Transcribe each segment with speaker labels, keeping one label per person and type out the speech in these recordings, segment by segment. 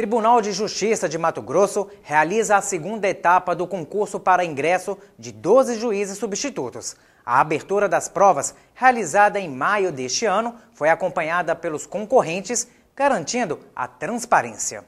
Speaker 1: Tribunal de Justiça de Mato Grosso realiza a segunda etapa do concurso para ingresso de 12 juízes substitutos. A abertura das provas, realizada em maio deste ano, foi acompanhada pelos concorrentes, garantindo a transparência.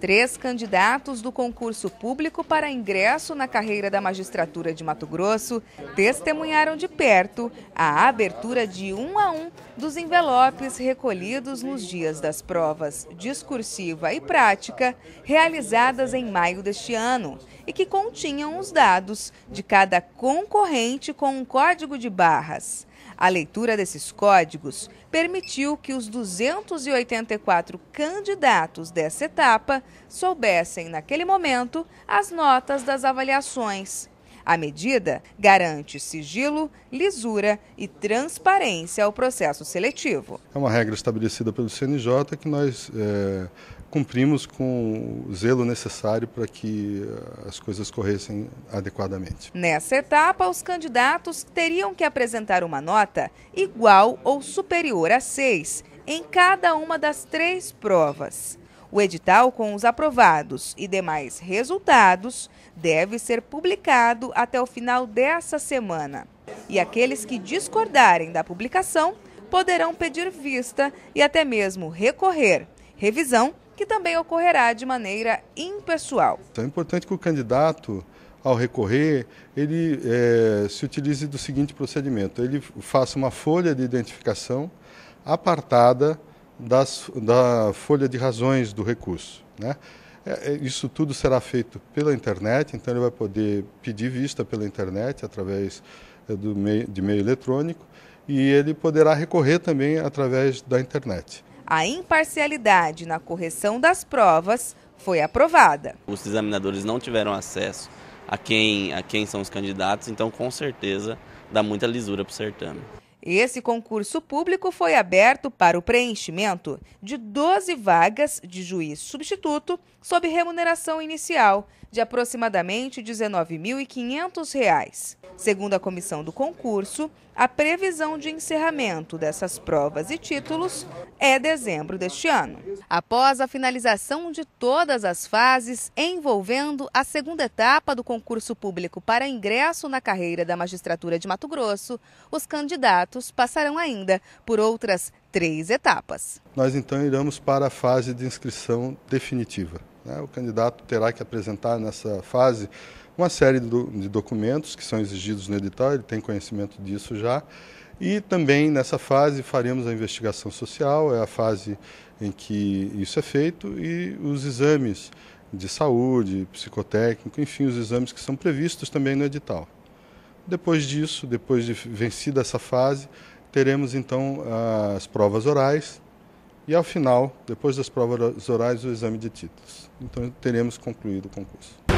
Speaker 1: Três candidatos do concurso público para ingresso na carreira da magistratura de Mato Grosso testemunharam de perto a abertura de um a um dos envelopes recolhidos nos dias das provas discursiva e prática realizadas em maio deste ano e que continham os dados de cada concorrente com um código de barras. A leitura desses códigos permitiu que os 284 candidatos dessa etapa soubessem, naquele momento, as notas das avaliações. A medida garante sigilo, lisura e transparência ao processo seletivo.
Speaker 2: É uma regra estabelecida pelo CNJ que nós é, cumprimos com o zelo necessário para que eh, as coisas corressem adequadamente.
Speaker 1: Nessa etapa, os candidatos teriam que apresentar uma nota igual ou superior a seis em cada uma das três provas. O edital com os aprovados e demais resultados deve ser publicado até o final dessa semana. E aqueles que discordarem da publicação poderão pedir vista e até mesmo recorrer. Revisão que também ocorrerá de maneira impessoal.
Speaker 2: Então, é importante que o candidato, ao recorrer, ele é, se utilize do seguinte procedimento: ele faça uma folha de identificação apartada das, da folha de razões do recurso. Né? É, é, isso tudo será feito pela internet, então ele vai poder pedir vista pela internet através é, do meio, de meio eletrônico e ele poderá recorrer também através da internet.
Speaker 1: A imparcialidade na correção das provas foi aprovada. Os examinadores não tiveram acesso a quem, a quem são os candidatos, então com certeza dá muita lisura para o certame. Esse concurso público foi aberto para o preenchimento de 12 vagas de juiz substituto sob remuneração inicial de aproximadamente R$ 19.500. Segundo a comissão do concurso, a previsão de encerramento dessas provas e títulos é dezembro deste ano. Após a finalização de todas as fases envolvendo a segunda etapa do concurso público para ingresso na carreira da magistratura de Mato Grosso, os candidatos passarão ainda por outras três etapas.
Speaker 2: Nós então iremos para a fase de inscrição definitiva. Né? O candidato terá que apresentar nessa fase uma série de documentos que são exigidos no edital, ele tem conhecimento disso já. E também nessa fase faremos a investigação social, é a fase em que isso é feito, e os exames de saúde, psicotécnico, enfim, os exames que são previstos também no edital. Depois disso, depois de vencida essa fase, teremos então as provas orais e, ao final, depois das provas orais, o exame de títulos. Então, teremos concluído o concurso.